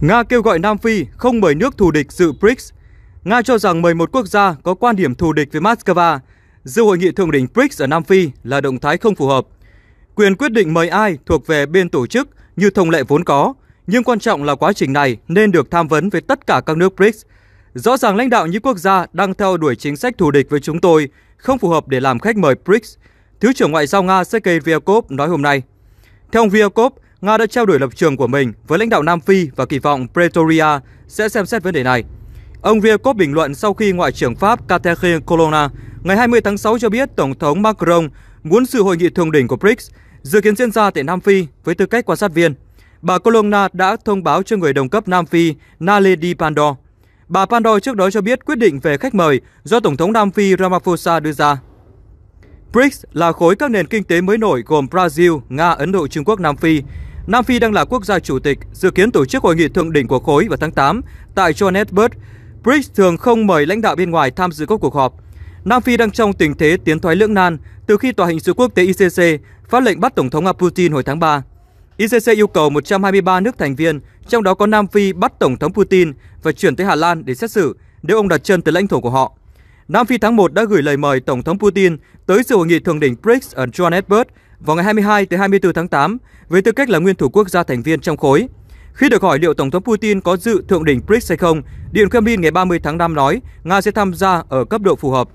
Nga kêu gọi Nam Phi không mời nước thù địch dự BRICS. Nga cho rằng mời một quốc gia có quan điểm thù địch với Moscow dự hội nghị thượng đỉnh BRICS ở Nam Phi là động thái không phù hợp. Quyền quyết định mời ai thuộc về bên tổ chức như thông lệ vốn có, nhưng quan trọng là quá trình này nên được tham vấn với tất cả các nước BRICS. Rõ ràng lãnh đạo những quốc gia đang theo đuổi chính sách thù địch với chúng tôi không phù hợp để làm khách mời BRICS, Thứ trưởng Ngoại giao Nga Sergei Ryakov nói hôm nay. Theo ông Ryakov, Nga đã trao đổi lập trường của mình với lãnh đạo Nam Phi và kỳ vọng Pretoria sẽ xem xét vấn đề này. Ông Ryakov bình luận sau khi Ngoại trưởng Pháp Catherine Colonna ngày 20 tháng 6 cho biết Tổng thống Macron muốn sự hội nghị thượng đỉnh của BRICS dự kiến diễn ra tại Nam Phi với tư cách quan sát viên. Bà Colonna đã thông báo cho người đồng cấp Nam Phi Naledi Pandor. Bà Pandor trước đó cho biết quyết định về khách mời do Tổng thống Nam Phi Ramaphosa đưa ra. BRICS là khối các nền kinh tế mới nổi gồm Brazil, Nga, Ấn Độ, Trung Quốc, Nam Phi Nam Phi đang là quốc gia chủ tịch, dự kiến tổ chức hội nghị thượng đỉnh của khối vào tháng 8 tại Johannesburg. BRICS thường không mời lãnh đạo bên ngoài tham dự các cuộc họp. Nam Phi đang trong tình thế tiến thoái lưỡng nan từ khi Tòa hình sự quốc tế ICC phát lệnh bắt Tổng thống Putin hồi tháng 3. ICC yêu cầu 123 nước thành viên, trong đó có Nam Phi bắt Tổng thống Putin và chuyển tới Hà Lan để xét xử nếu ông đặt chân tới lãnh thổ của họ. Nam Phi tháng 1 đã gửi lời mời Tổng thống Putin tới sự hội nghị thượng đỉnh BRICS ở Johannesburg vào ngày 22 tới 24 tháng 8 với tư cách là nguyên thủ quốc gia thành viên trong khối. Khi được hỏi liệu Tổng thống Putin có dự thượng đỉnh BRICS hay không, Điện Kremlin ngày 30 tháng 5 nói Nga sẽ tham gia ở cấp độ phù hợp.